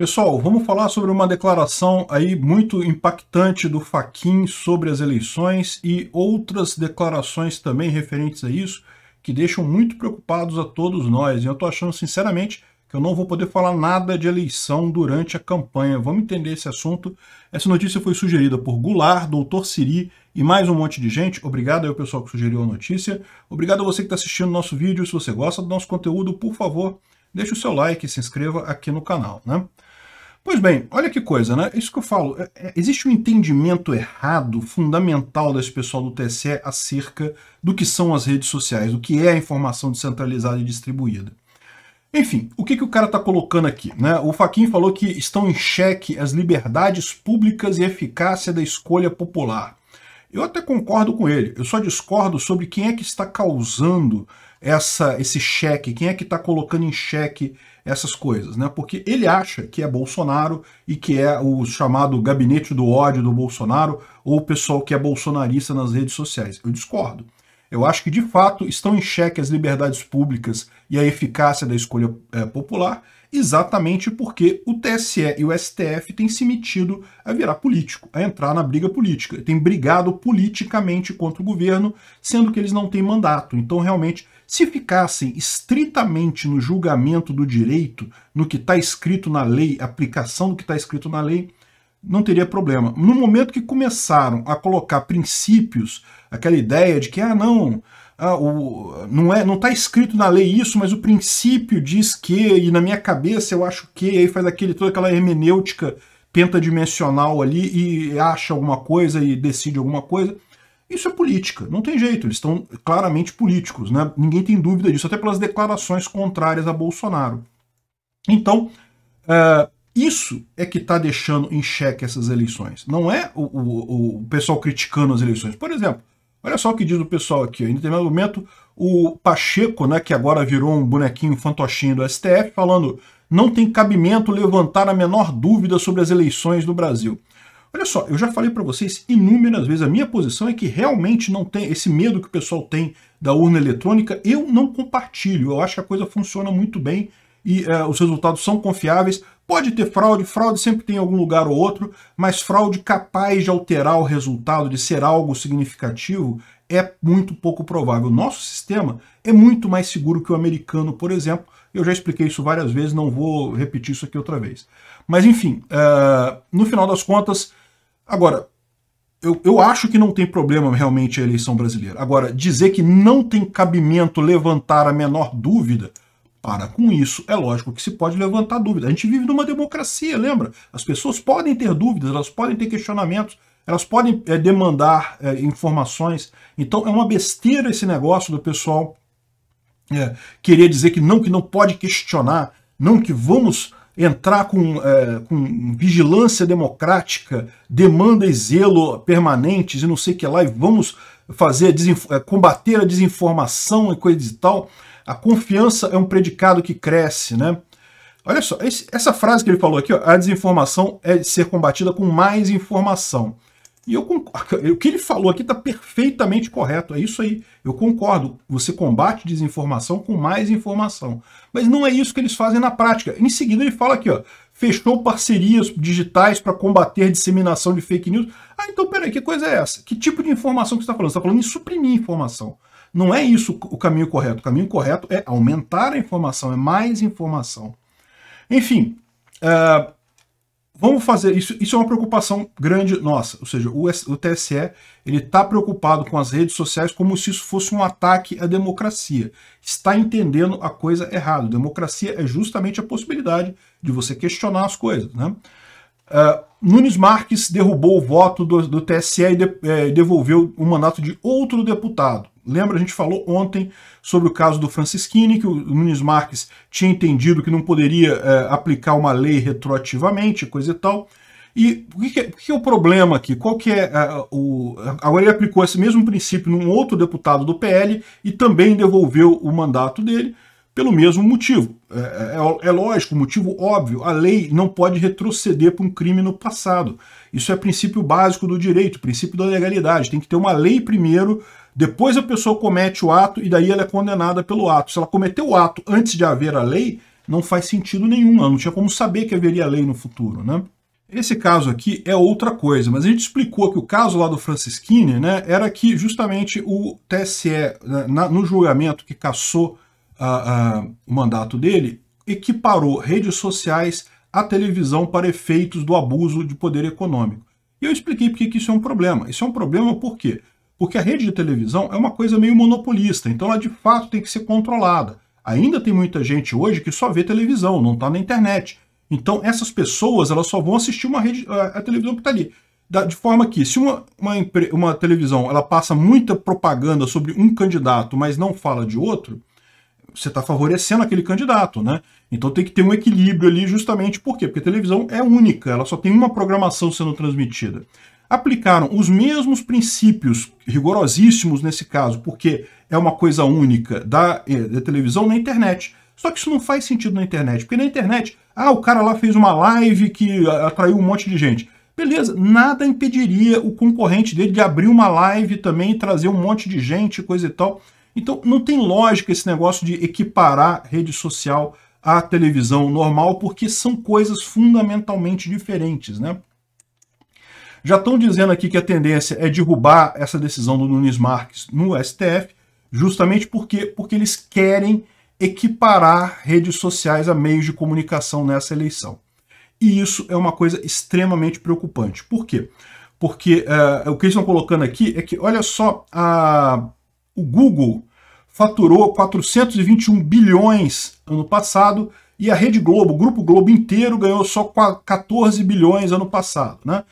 Pessoal, vamos falar sobre uma declaração aí muito impactante do Faquin sobre as eleições e outras declarações também referentes a isso que deixam muito preocupados a todos nós. E eu estou achando sinceramente que eu não vou poder falar nada de eleição durante a campanha. Vamos entender esse assunto. Essa notícia foi sugerida por Goulart, Doutor Siri e mais um monte de gente. Obrigado ao pessoal que sugeriu a notícia. Obrigado a você que está assistindo nosso vídeo. Se você gosta do nosso conteúdo, por favor, deixe o seu like e se inscreva aqui no canal, né? Pois bem, olha que coisa, né? Isso que eu falo. É, é, existe um entendimento errado, fundamental desse pessoal do TSE acerca do que são as redes sociais, do que é a informação descentralizada e distribuída. Enfim, o que, que o cara está colocando aqui? Né? O Faquin falou que estão em xeque as liberdades públicas e eficácia da escolha popular. Eu até concordo com ele, eu só discordo sobre quem é que está causando essa, esse cheque, quem é que está colocando em xeque essas coisas, né? Porque ele acha que é Bolsonaro e que é o chamado gabinete do ódio do Bolsonaro ou o pessoal que é bolsonarista nas redes sociais. Eu discordo. Eu acho que, de fato, estão em xeque as liberdades públicas e a eficácia da escolha é, popular, exatamente porque o TSE e o STF têm se metido a virar político, a entrar na briga política, têm brigado politicamente contra o governo, sendo que eles não têm mandato. Então, realmente, se ficassem estritamente no julgamento do direito, no que está escrito na lei, aplicação do que está escrito na lei, não teria problema. No momento que começaram a colocar princípios, aquela ideia de que, ah, não, ah, o, não é, não está escrito na lei isso, mas o princípio diz que, e na minha cabeça eu acho que, aí faz aquele, toda aquela hermenêutica pentadimensional ali e acha alguma coisa e decide alguma coisa isso é política, não tem jeito, eles estão claramente políticos, né? ninguém tem dúvida disso, até pelas declarações contrárias a Bolsonaro. Então, é, isso é que está deixando em xeque essas eleições, não é o, o, o, pessoal criticando as eleições. Por exemplo, olha só o que diz o pessoal aqui, em determinado momento, o Pacheco, né, que agora virou um bonequinho fantochinho do STF, falando não tem cabimento levantar a menor dúvida sobre as eleições do Brasil. Olha só, eu já falei para vocês inúmeras vezes, a minha posição é que realmente não tem esse medo que o pessoal tem da urna eletrônica, eu não compartilho, eu acho que a coisa funciona muito bem e é, os resultados são confiáveis. Pode ter fraude, fraude sempre tem em algum lugar ou outro, mas fraude capaz de alterar o resultado, de ser algo significativo, é muito pouco provável. Nosso sistema é muito mais seguro que o americano, por exemplo. Eu já expliquei isso várias vezes, não vou repetir isso aqui outra vez. Mas enfim, uh, no final das contas, Agora, eu, eu acho que não tem problema realmente a eleição brasileira. Agora, dizer que não tem cabimento levantar a menor dúvida, para com isso, é lógico que se pode levantar dúvida. A gente vive numa democracia, lembra? As pessoas podem ter dúvidas, elas podem ter questionamentos, elas podem é, demandar é, informações. Então é uma besteira esse negócio do pessoal é, querer dizer que não, que não pode questionar, não que vamos entrar com, é, com vigilância democrática, demanda e zelo permanentes e não sei o que lá, e vamos fazer a é, combater a desinformação e coisa e tal. A confiança é um predicado que cresce, né? Olha só, esse, essa frase que ele falou aqui, ó, a desinformação é de ser combatida com mais informação. E eu concordo, o que ele falou aqui está perfeitamente correto, é isso aí. Eu concordo, você combate desinformação com mais informação. Mas não é isso que eles fazem na prática. Em seguida ele fala aqui, ó, fechou parcerias digitais para combater a disseminação de fake news. Ah, então peraí, que coisa é essa? Que tipo de informação que você está falando? Você está falando em suprimir informação. Não é isso o caminho correto. O caminho correto é aumentar a informação, é mais informação. Enfim, uh, vamos fazer isso. Isso é uma preocupação grande nossa. Ou seja, o, o TSE ele está preocupado com as redes sociais como se isso fosse um ataque à democracia. Está entendendo a coisa errado. Democracia é justamente a possibilidade de você questionar as coisas, né? Uh, Nunes Marques derrubou o voto do, do TSE e de, eh, devolveu o mandato de outro deputado. Lembra, a gente falou ontem sobre o caso do Francisquini, que o Nunes Marques tinha entendido que não poderia é, aplicar uma lei retroativamente, coisa e tal. E o que, que, é, o, que é o problema aqui? Qual que é a, é, o... Agora ele aplicou esse mesmo princípio num outro deputado do PL e também devolveu o mandato dele pelo mesmo motivo. É, é, é lógico, motivo óbvio. A lei não pode retroceder para um crime no passado. Isso é princípio básico do direito, princípio da legalidade. Tem que ter uma lei primeiro depois a pessoa comete o ato e daí ela é condenada pelo ato. Se ela cometeu o ato antes de haver a lei, não faz sentido nenhum, não tinha como saber que haveria lei no futuro, né? Esse caso aqui é outra coisa, mas a gente explicou que o caso lá do Francisquini né, era que justamente o TSE, né, na, no julgamento que cassou o mandato dele, equiparou redes sociais à televisão para efeitos do abuso de poder econômico. E eu expliquei porque isso é um problema. Isso é um problema porque porque a rede de televisão é uma coisa meio monopolista, então ela de fato tem que ser controlada. Ainda tem muita gente hoje que só vê televisão, não está na internet. Então essas pessoas elas só vão assistir uma rede, a, televisão que está ali. Da, de forma que, se uma, uma, uma televisão ela passa muita propaganda sobre um candidato, mas não fala de outro, você está favorecendo aquele candidato, né? Então tem que ter um equilíbrio ali justamente por quê? Porque a televisão é única, ela só tem uma programação sendo transmitida aplicaram os mesmos princípios rigorosíssimos nesse caso, porque é uma coisa única da, eh, da, televisão na internet. Só que isso não faz sentido na internet, porque na internet, ah, o cara lá fez uma live que ah, atraiu um monte de gente. Beleza, nada impediria o concorrente dele de abrir uma live também e trazer um monte de gente, coisa e tal. Então não tem lógica esse negócio de equiparar rede social à televisão normal, porque são coisas fundamentalmente diferentes, né? Já estão dizendo aqui que a tendência é derrubar essa decisão do Nunes Marques no STF, justamente porque, porque eles querem equiparar redes sociais a meios de comunicação nessa eleição. E isso é uma coisa extremamente preocupante. Por quê? Porque uh, o que eles estão colocando aqui é que, olha só, a, o Google faturou 421 bilhões ano passado e a Rede Globo, o Grupo Globo inteiro, ganhou só 14 bilhões ano passado. Né?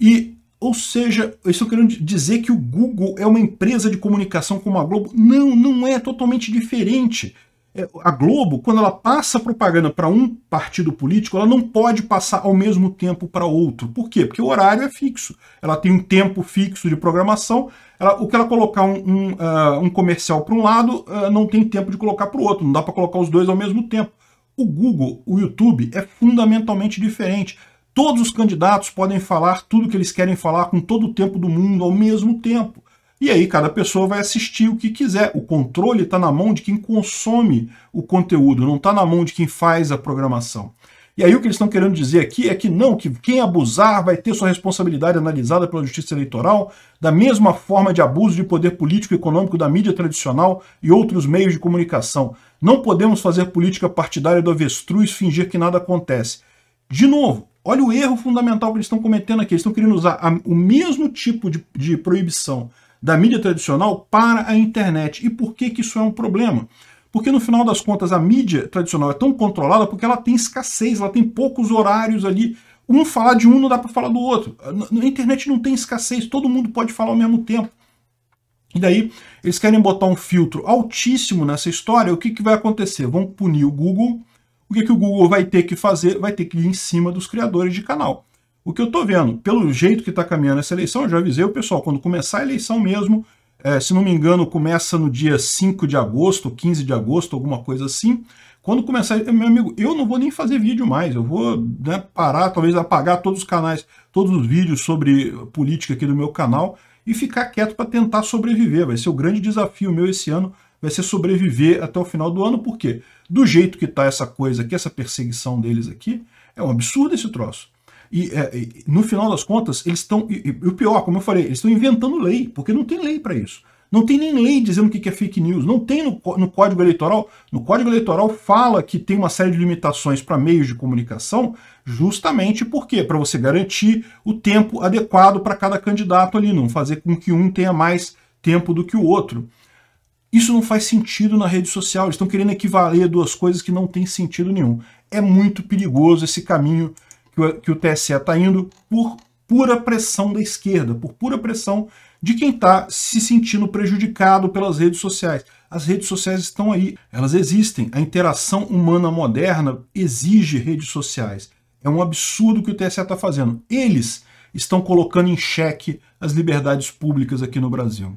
E, ou seja, eu estou querendo dizer que o Google é uma empresa de comunicação como a Globo? Não, não é totalmente diferente. É, a Globo, quando ela passa propaganda para um partido político, ela não pode passar ao mesmo tempo para outro. Por quê? Porque o horário é fixo. Ela tem um tempo fixo de programação. Ela, o que ela colocar um, um, uh, um comercial para um lado, uh, não tem tempo de colocar para o outro. Não dá para colocar os dois ao mesmo tempo. O Google, o YouTube, é fundamentalmente diferente. Todos os candidatos podem falar tudo que eles querem falar com todo o tempo do mundo ao mesmo tempo. E aí cada pessoa vai assistir o que quiser. O controle está na mão de quem consome o conteúdo, não está na mão de quem faz a programação. E aí o que eles estão querendo dizer aqui é que não, que quem abusar vai ter sua responsabilidade analisada pela justiça eleitoral, da mesma forma de abuso de poder político e econômico da mídia tradicional e outros meios de comunicação. Não podemos fazer política partidária do avestruz fingir que nada acontece. De novo, Olha o erro fundamental que eles estão cometendo aqui. Eles estão querendo usar a, o mesmo tipo de, de proibição da mídia tradicional para a internet. E por que, que isso é um problema? Porque no final das contas a mídia tradicional é tão controlada porque ela tem escassez, ela tem poucos horários ali. Um falar de um não dá para falar do outro. Na internet não tem escassez, todo mundo pode falar ao mesmo tempo. E daí eles querem botar um filtro altíssimo nessa história. O que, que vai acontecer? Vão punir o Google o que, é que o Google vai ter que fazer? Vai ter que ir em cima dos criadores de canal. O que eu estou vendo, pelo jeito que está caminhando essa eleição, eu já avisei o pessoal, quando começar a eleição mesmo, é, se não me engano, começa no dia 5 de agosto, 15 de agosto, alguma coisa assim. Quando começar, é, meu amigo, eu não vou nem fazer vídeo mais, eu vou né, parar, talvez apagar todos os canais, todos os vídeos sobre política aqui do meu canal e ficar quieto para tentar sobreviver. Vai ser o grande desafio meu esse ano, vai ser sobreviver até o final do ano, por quê? do jeito que está essa coisa aqui, essa perseguição deles aqui, é um absurdo esse troço. E, é, e no final das contas, eles estão. E, e, o pior, como eu falei, eles estão inventando lei, porque não tem lei para isso. Não tem nem lei dizendo o que é fake news. Não tem no, no Código Eleitoral. No Código Eleitoral fala que tem uma série de limitações para meios de comunicação, justamente porque para você garantir o tempo adequado para cada candidato ali, não fazer com que um tenha mais tempo do que o outro. Isso não faz sentido na rede social, eles estão querendo equivaler duas coisas que não têm sentido nenhum. É muito perigoso esse caminho que o, que o TSE está indo por pura pressão da esquerda, por pura pressão de quem está se sentindo prejudicado pelas redes sociais. As redes sociais estão aí, elas existem. A interação humana moderna exige redes sociais. É um absurdo o que o TSE está fazendo. Eles estão colocando em xeque as liberdades públicas aqui no Brasil.